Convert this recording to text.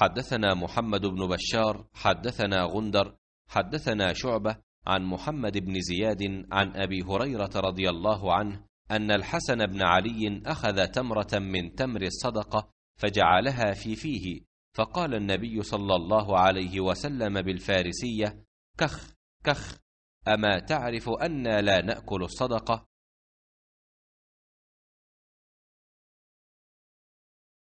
حدثنا محمد بن بشار حدثنا غندر حدثنا شعبه عن محمد بن زياد عن ابي هريره رضي الله عنه ان الحسن بن علي اخذ تمره من تمر الصدقه فجعلها في فيه فقال النبي صلى الله عليه وسلم بالفارسيه كخ كخ اما تعرف انا لا ناكل الصدقه